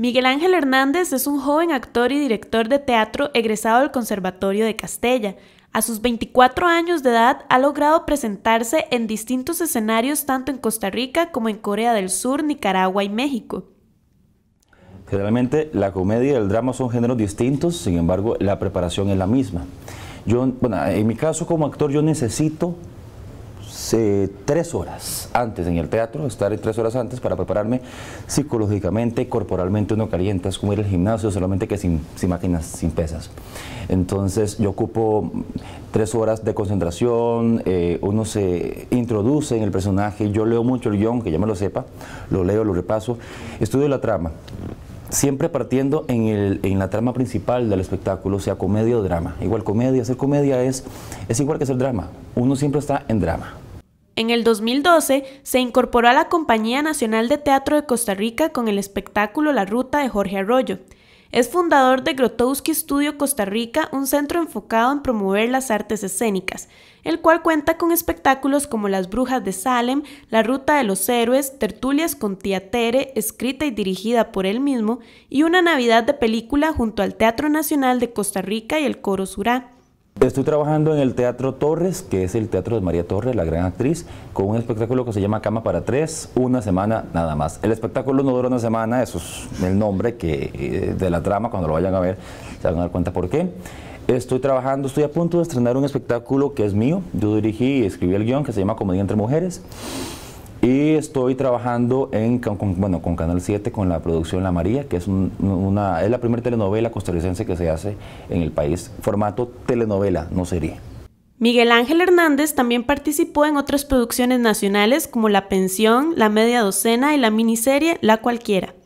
Miguel Ángel Hernández es un joven actor y director de teatro egresado del Conservatorio de Castella. A sus 24 años de edad ha logrado presentarse en distintos escenarios tanto en Costa Rica como en Corea del Sur, Nicaragua y México. Generalmente la comedia y el drama son géneros distintos, sin embargo la preparación es la misma. Yo, en mi caso como actor yo necesito eh, tres horas antes en el teatro, estar tres horas antes para prepararme psicológicamente, corporalmente, uno calienta, es como ir al gimnasio, solamente que sin, máquinas, sin pesas. Entonces yo ocupo tres horas de concentración, eh, uno se introduce en el personaje, yo leo mucho el guión, que ya me lo sepa, lo leo, lo repaso, estudio la trama siempre partiendo en, la trama principal del espectáculo, sea comedia o drama. Igual comedia, hacer comedia es, es igual que hacer drama. Uno siempre está en drama. En el 2012 se incorporó a la Compañía Nacional de Teatro de Costa Rica con el espectáculo La Ruta de Jorge Arroyo. Es fundador de Grotowski Studio Costa Rica, un centro enfocado en promover las artes escénicas, el cual cuenta con espectáculos como Las Brujas de Salem, La Ruta de los Héroes, tertulias con Tía Tere, escrita y dirigida por él mismo, y una Navidad de película junto al Teatro Nacional de Costa Rica y el Coro Surá. Estoy trabajando en el Teatro Torres, que es el teatro de María Torres, la gran actriz, con un espectáculo que se llama Cama para Tres, una semana nada más. El espectáculo no dura una semana, eso es el nombre que, eh, de la trama, cuando lo vayan a ver se van a dar cuenta por qué. Estoy trabajando, estoy a punto de estrenar un espectáculo que es mío, yo dirigí y escribí el guión, que se llama Comedia entre Mujeres. Y estoy trabajando en, con, bueno, con Canal 7, con la producción La María, que es, una, es la primera telenovela costarricense que se hace en el país. Formato telenovela, no serie. Miguel Ángel Hernández también participó en otras producciones nacionales como La Pensión, La Media Docena y la miniserie La Cualquiera.